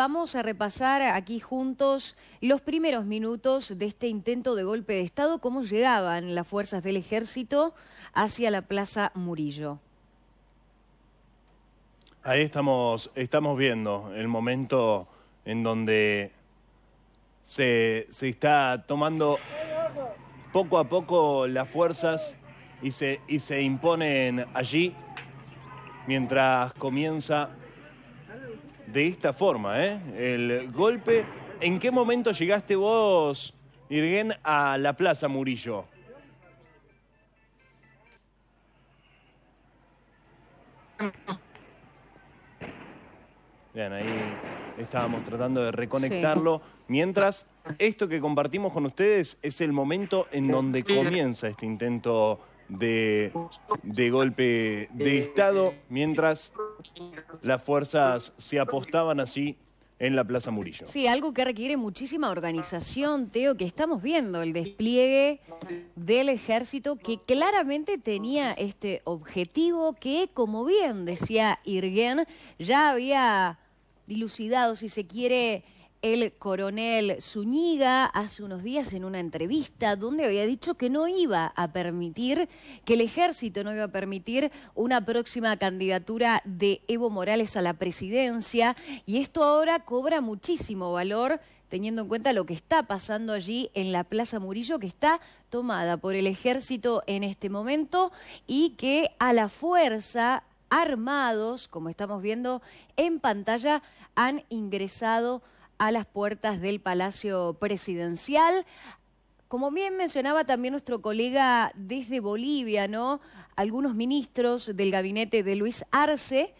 Vamos a repasar aquí juntos los primeros minutos de este intento de golpe de Estado, cómo llegaban las fuerzas del ejército hacia la Plaza Murillo. Ahí estamos, estamos viendo el momento en donde se, está tomando poco a poco las fuerzas y se, y se imponen allí mientras comienza de esta forma, ¿eh? El golpe. ¿En qué momento llegaste vos, Irgen, a la Plaza Murillo? Bien, ahí estábamos tratando de reconectarlo. Mientras, esto que compartimos con ustedes es el momento en donde comienza este intento de, de golpe de Estado, mientras las fuerzas se apostaban así en la Plaza Murillo. Sí, algo que requiere muchísima organización, Teo, que estamos viendo, el despliegue del ejército que claramente tenía este objetivo que, como bien decía Irgen, ya había dilucidado, si se quiere, el coronel Zúñiga hace unos días en una entrevista donde había dicho que no iba a permitir, que el ejército no iba a permitir una próxima candidatura de Evo Morales a la presidencia y esto ahora cobra muchísimo valor teniendo en cuenta lo que está pasando allí en la Plaza Murillo, que está tomada por el ejército en este momento y que a la fuerza armados, como estamos viendo en pantalla, han ingresado a las puertas del Palacio Presidencial. Como bien mencionaba también nuestro colega desde Bolivia, ¿no? Algunos ministros del gabinete de Luis Arce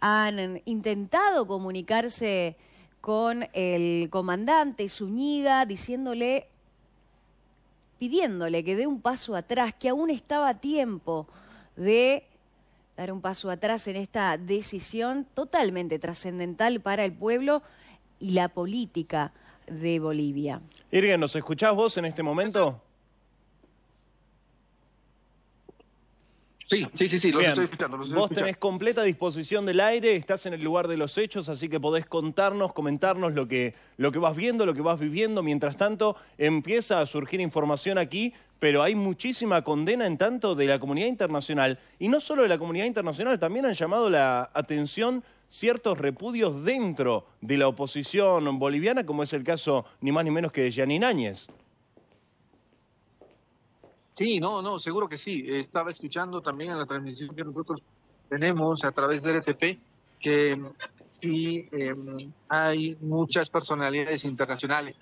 han intentado comunicarse con el comandante Zuñiga diciéndole pidiéndole que dé un paso atrás, que aún estaba a tiempo de dar un paso atrás en esta decisión totalmente trascendental para el pueblo y la política de Bolivia. Irgen, ¿nos escuchás vos en este momento? Sí, sí, sí, sí, estoy escuchando. vos tenés completa disposición del aire, estás en el lugar de los hechos, así que podés contarnos, comentarnos lo que, lo que vas viendo, lo que vas viviendo. Mientras tanto, empieza a surgir información aquí, pero hay muchísima condena en tanto de la comunidad internacional. Y no solo de la comunidad internacional, también han llamado la atención ciertos repudios dentro de la oposición boliviana, como es el caso ni más ni menos que de Yanin Áñez. Sí, no, no, seguro que sí. Estaba escuchando también en la transmisión que nosotros tenemos a través de RTP que mm, sí em, hay muchas personalidades internacionales